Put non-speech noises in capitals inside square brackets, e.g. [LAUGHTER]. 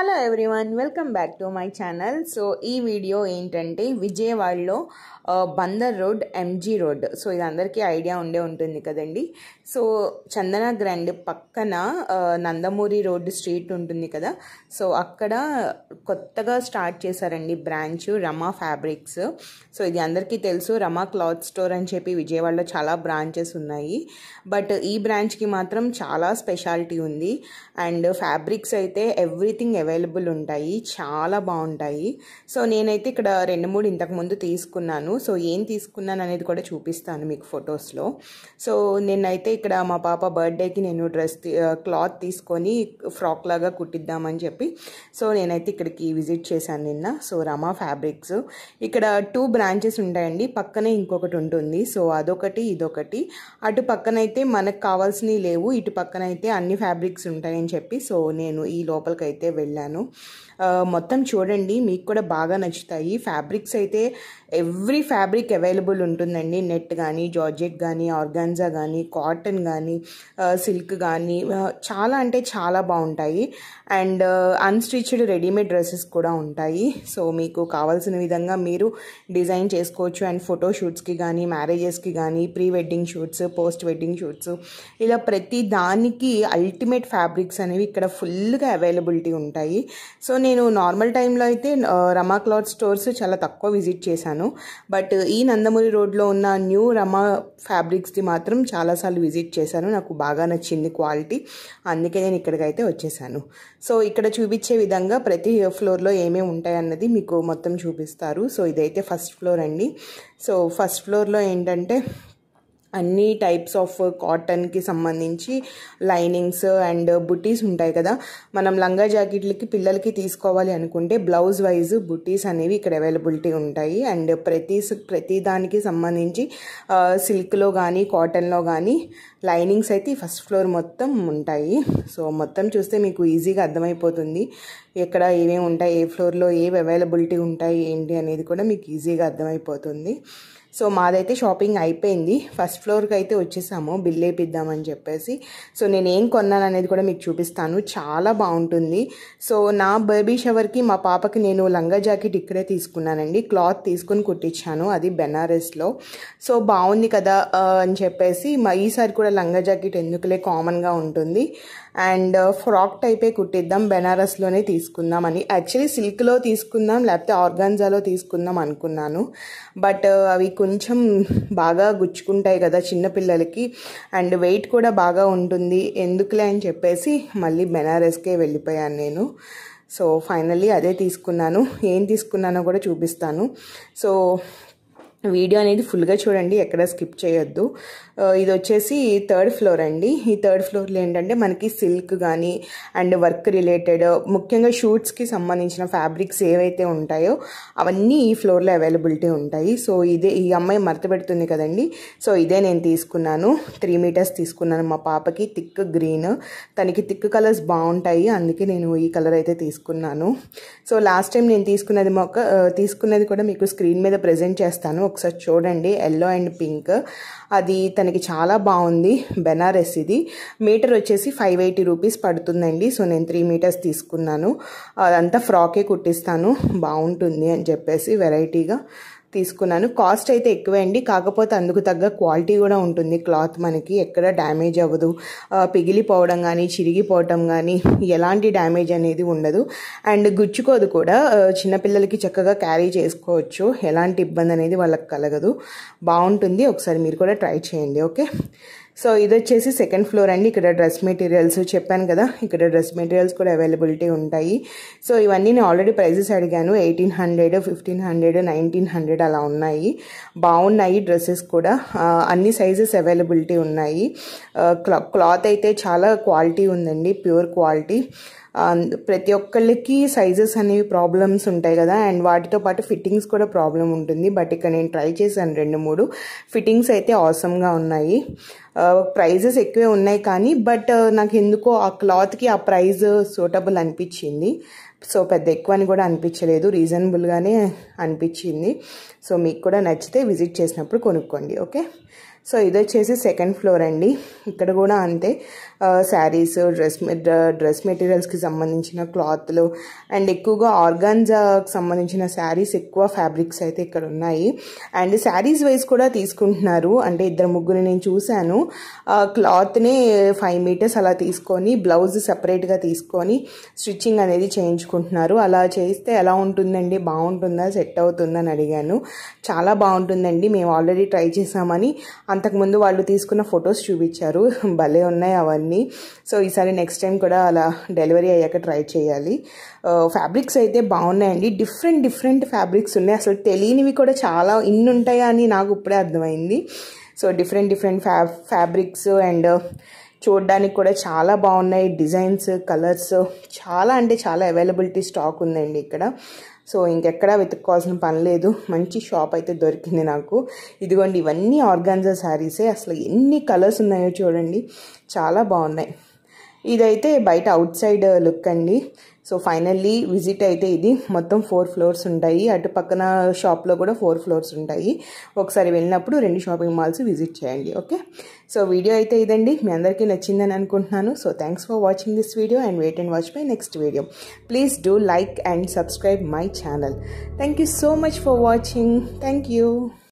El hello everyone welcome back to my channel so ఈ video ఏంటంటే విజయవాడలో Bandar road MG road so ఇది అందరికీ ఐడియా ఉండే ఉంటుంది కదండి సో చందన గ్రాండ్ పక్కన నందమూరి రోడ్ స్ట్రీట్ ఉంటుంది కదా సో అక్కడ కొత్తగా స్టార్ట్ చేశారండి బ్రాంచ్ రమా ఫ్యాబ్రిక్స్ సో ఇది అందరికీ తెలుసు రమా క్లాత్ స్టోర్ అని చెప్పి విజయవాడలో చాలా బ్రాంచెస్ ఉన్నాయి బట్ ఈ బ్రాంచ్కి మాత్రం చాలా స్పెషాలిటీ ఉంది అండ్ ఫ్యాబ్రిక్స్ అయితే ఎవ్రీథింగ్ అవైలబుల్ అవైలబుల్ ఉంటాయి చాలా బాగుంటాయి సో నేనైతే ఇక్కడ రెండు మూడు ఇంతకుముందు తీసుకున్నాను సో ఏం తీసుకున్నాను అనేది కూడా చూపిస్తాను మీకు ఫొటోస్లో సో నేనైతే ఇక్కడ మా పాప బర్త్డేకి నేను డ్రెస్ క్లాత్ తీసుకొని ఫ్రాక్ లాగా కుట్టిద్దామని చెప్పి సో నేనైతే ఇక్కడికి విజిట్ చేశాను నిన్న సో రమా ఫ్యాబ్రిక్స్ ఇక్కడ టూ బ్రాంచెస్ ఉంటాయండి పక్కనే ఇంకొకటి ఉంటుంది సో అదొకటి ఇదొకటి అటు పక్కనైతే మనకు కావాల్సినవి లేవు ఇటు పక్కనైతే అన్ని ఫ్యాబ్రిక్స్ ఉంటాయని చెప్పి సో నేను ఈ లోపలికైతే వెళ్ళాను మొత్తం చూడండి మీకు కూడా బాగా నచ్చుతాయి ఫ్యాబ్రిక్స్ అయితే ఎవ్రీ ఫ్యాబ్రిక్ అవైలబుల్ ఉంటుందండి నెట్ కానీ జార్జెట్ కానీ ఆర్గాన్జా కానీ కాటన్ కానీ సిల్క్ కానీ చాలా అంటే చాలా బాగుంటాయి అండ్ అన్స్టిచ్డ్ రెడీమేడ్ డ్రెస్సెస్ కూడా ఉంటాయి సో మీకు కావాల్సిన విధంగా మీరు డిజైన్ చేసుకోవచ్చు అండ్ ఫోటో షూట్స్కి కానీ మ్యారేజెస్కి కానీ pre wedding shoots post wedding shoots ఇలా ప్రతి దానికి అల్టిమేట్ ఫ్యాబ్రిక్స్ అనేవి ఇక్కడ ఫుల్గా అవైలబిలిటీ ఉంటాయి సో నేను నార్మల్ టైంలో అయితే రమా క్లాత్ స్టోర్స్ చాలా తక్కువ విజిట్ చేశాను చేశాను బట్ ఈ నందమూరి రోడ్లో ఉన్న న్యూ రమ ఫ్యాబ్రిక్స్ది మాత్రం చాలాసార్లు విజిట్ చేశాను నాకు బాగా నచ్చింది క్వాలిటీ అందుకే నేను ఇక్కడికైతే వచ్చేసాను సో ఇక్కడ చూపించే విధంగా ప్రతి ఫ్లోర్లో ఏమేమి ఉంటాయన్నది మీకు మొత్తం చూపిస్తారు సో ఇదైతే ఫస్ట్ ఫ్లోర్ అండి సో ఫస్ట్ ఫ్లోర్లో ఏంటంటే అన్ని టైప్స్ ఆఫ్ కాటన్కి సంబంధించి లైనింగ్స్ అండ్ బుటీస్ ఉంటాయి కదా మనం లంగా జాకెట్లకి పిల్లలకి తీసుకోవాలి అనుకుంటే బ్లౌజ్ వైజ్ బుటీస్ అనేవి ఇక్కడ అవైలబిలిటీ ఉంటాయి అండ్ ప్రతి ప్రతి దానికి సంబంధించి సిల్క్లో కానీ కాటన్లో కానీ లైనింగ్స్ అయితే ఫస్ట్ ఫ్లోర్ మొత్తం ఉంటాయి సో మొత్తం చూస్తే మీకు ఈజీగా అర్థమైపోతుంది ఎక్కడ ఏమేమి ఉంటాయి ఏ ఫ్లోర్లో ఏవి అవైలబిలిటీ ఉంటాయి ఏంటి అనేది కూడా మీకు ఈజీగా అర్థమైపోతుంది సో మాదైతే షాపింగ్ అయిపోయింది ఫస్ట్ ఫ్లోర్కి అయితే వచ్చేసాము బిల్ వేపిద్దామని చెప్పేసి సో నేను ఏం కొన్నాను అనేది కూడా మీకు చూపిస్తాను చాలా బాగుంటుంది సో నా బేబీ షవర్కి మా పాపకి నేను లంగా జాకెట్ ఇక్కడే తీసుకున్నానండి క్లాత్ తీసుకుని కుట్టించాను అది బెనారస్లో సో బాగుంది కదా అని చెప్పేసి మా ఈసారి కూడా లంగా జాకెట్ ఎందుకులే కామన్గా ఉంటుంది అండ్ uh, ఫ్రాక్ టైపే కుట్టిద్దాం బెనారస్లోనే తీసుకుందామని యాక్చువల్లీ సిల్క్లో తీసుకుందాం లేకపోతే ఆర్గాన్జాలో తీసుకుందాం అనుకున్నాను బట్ uh, అవి కొంచెం బాగా గుచ్చుకుంటాయి కదా చిన్నపిల్లలకి అండ్ వెయిట్ కూడా బాగా ఉంటుంది ఎందుకులే అని చెప్పేసి మళ్ళీ బెనారస్కే వెళ్ళిపోయాను నేను సో ఫైనల్లీ అదే తీసుకున్నాను ఏం తీసుకున్నానో కూడా చూపిస్తాను సో వీడియో అనేది ఫుల్గా చూడండి ఎక్కడ స్కిప్ చేయొద్దు ఇది వచ్చేసి థర్డ్ ఫ్లోర్ అండి ఈ థర్డ్ ఫ్లోర్లో ఏంటంటే మనకి సిల్క్ కానీ అండ్ వర్క్ రిలేటెడ్ ముఖ్యంగా షూట్స్కి సంబంధించిన ఫ్యాబ్రిక్స్ ఏవైతే ఉంటాయో అవన్నీ ఈ ఫ్లోర్లో అవైలబిలిటీ ఉంటాయి సో ఇదే ఈ అమ్మాయి మరత పెడుతుంది కదండి సో ఇదే నేను తీసుకున్నాను త్రీ మీటర్స్ తీసుకున్నాను మా పాపకి థిక్ గ్రీన్ తనకి థిక్ కలర్స్ బాగుంటాయి అందుకే నేను ఈ కలర్ అయితే తీసుకున్నాను సో లాస్ట్ టైం నేను తీసుకున్నది మొక్క తీసుకున్నది కూడా మీకు స్క్రీన్ మీద ప్రజెంట్ చేస్తాను ఒకసారి చూడండి ఎల్లో అండ్ పింక్ అది తనకి చాలా బాగుంది బెనారస్ ఇది మీటర్ వచ్చేసి ఫైవ్ ఎయిటీ రూపీస్ పడుతుందండి సో నేను త్రీ మీటర్స్ తీసుకున్నాను అదంతా ఫ్రాకే కుట్టిస్తాను బాగుంటుంది అని చెప్పేసి వెరైటీగా తీసుకున్నాను కాస్ట్ అయితే ఎక్కువే అండి కాకపోతే అందుకు తగ్గ క్వాలిటీ కూడా ఉంటుంది క్లాత్ మనకి ఎక్కడ డ్యామేజ్ అవ్వదు పిగిలిపోవడం కానీ చిరిగిపోవటం కానీ ఎలాంటి డ్యామేజ్ అనేది ఉండదు అండ్ గుచ్చుకోదు కూడా చిన్నపిల్లలకి చక్కగా క్యారీ చేసుకోవచ్చు ఎలాంటి ఇబ్బంది అనేది వాళ్ళకి కలగదు బాగుంటుంది ఒకసారి మీరు కూడా ట్రై చేయండి ఓకే సో ఇది వచ్చేసి సెకండ్ ఫ్లోర్ అండి ఇక్కడ డ్రెస్ మెటీరియల్స్ చెప్పాను కదా ఇక్కడ డ్రెస్ మెటీరియల్స్ కూడా అవైలబిలిటీ ఉంటాయి సో ఇవన్నీ నేను ఆల్రెడీ ప్రైజెస్ అడిగాను eighteen hundred fifteen hundred nineteen hundred అలా ఉన్నాయి బాగున్నాయి డ్రెస్సెస్ కూడా అన్ని సైజెస్ అవైలబిలిటీ ఉన్నాయి క్లాత్ అయితే చాలా క్వాలిటీ ఉందండి ప్యూర్ క్వాలిటీ ప్రతి ఒక్కళ్ళకి సైజెస్ అనేవి ప్రాబ్లమ్స్ ఉంటాయి కదా అండ్ వాటితో పాటు ఫిట్టింగ్స్ కూడా ప్రాబ్లం ఉంటుంది బట్ ఇక్కడ నేను ట్రై చేశాను రెండు మూడు ఫిట్టింగ్స్ అయితే ఆసమ్గా ఉన్నాయి ప్రైజెస్ ఎక్కువే ఉన్నాయి కానీ బట్ నాకు ఎందుకో ఆ క్లాత్కి ఆ ప్రైజ్ సూటబుల్ అనిపించింది సో పెద్ద ఎక్కువ అని కూడా అనిపించలేదు రీజనబుల్గానే అనిపించింది సో మీకు కూడా నచ్చితే విజిట్ చేసినప్పుడు కొనుక్కోండి ఓకే సో ఇది వచ్చేసి సెకండ్ ఫ్లోర్ అండి ఇక్కడ కూడా అంతే శారీస్ డ్రెస్ డ్రెస్ మెటీరియల్స్కి సంబంధించిన క్లాత్లు అండ్ ఎక్కువగా ఆర్గాన్జాకి సంబంధించిన శారీస్ ఎక్కువ ఫ్యాబ్రిక్స్ అయితే ఇక్కడ ఉన్నాయి అండ్ శారీస్ వైజ్ కూడా తీసుకుంటున్నారు అంటే ఇద్దరు ముగ్గురు నేను చూశాను క్లాత్ని ఫైవ్ మీటర్స్ అలా తీసుకొని బ్లౌజ్ సపరేట్గా తీసుకొని స్టిచ్చింగ్ అనేది చేయించుకుంటున్నారు అలా చేస్తే ఎలా ఉంటుందండి బాగుంటుందా సెట్ అవుతుందని అడిగాను చాలా బాగుంటుందండి మేము ఆల్రెడీ ట్రై చేసామని అంతకుముందు వాళ్ళు తీసుకున్న ఫొటోస్ చూపించారు [LAUGHS] భలే ఉన్నాయి అవన్నీ సో ఈసారి నెక్స్ట్ టైం కూడా అలా డెలివరీ అయ్యాక ట్రై చేయాలి ఫ్యాబ్రిక్స్ అయితే బాగున్నాయండి డిఫరెంట్ డిఫరెంట్ ఫ్యాబ్రిక్స్ ఉన్నాయి అసలు తెలియనివి కూడా చాలా ఇన్ని ఉంటాయా అని నాకు ఇప్పుడే అర్థమైంది సో డిఫరెంట్ డిఫరెంట్ ఫ్యా ఫ్యాబ్రిక్స్ అండ్ చూడ్డానికి కూడా చాలా బాగున్నాయి డిజైన్స్ కలర్స్ చాలా అంటే చాలా అవైలబిలిటీ స్టాక్ ఉందండి ఇక్కడ సో ఇంకెక్కడా వెతుక్కోవాల్సిన పని లేదు మంచి షాప్ అయితే దొరికింది నాకు ఇదిగోండి ఇవన్నీ ఆర్గాన్జా శారీసే అసలు ఎన్ని కలర్స్ ఉన్నాయో చూడండి చాలా బాగున్నాయి ఇదైతే బయట అవుట్ సైడ్ లుక్ అండి సో ఫైనల్లీ విజిట్ అయితే ఇది మొత్తం ఫోర్ ఫ్లోర్స్ ఉంటాయి అటు పక్కన షాప్లో కూడా ఫోర్ ఫ్లోర్స్ ఉంటాయి ఒకసారి వెళ్ళినప్పుడు రెండు షాపింగ్ మాల్స్ విజిట్ చేయండి ఓకే సో వీడియో అయితే ఇదండి మీ అందరికీ నచ్చిందని అనుకుంటున్నాను so thanks for watching this video and wait and watch my next video please do like and subscribe my channel thank you so much for watching thank you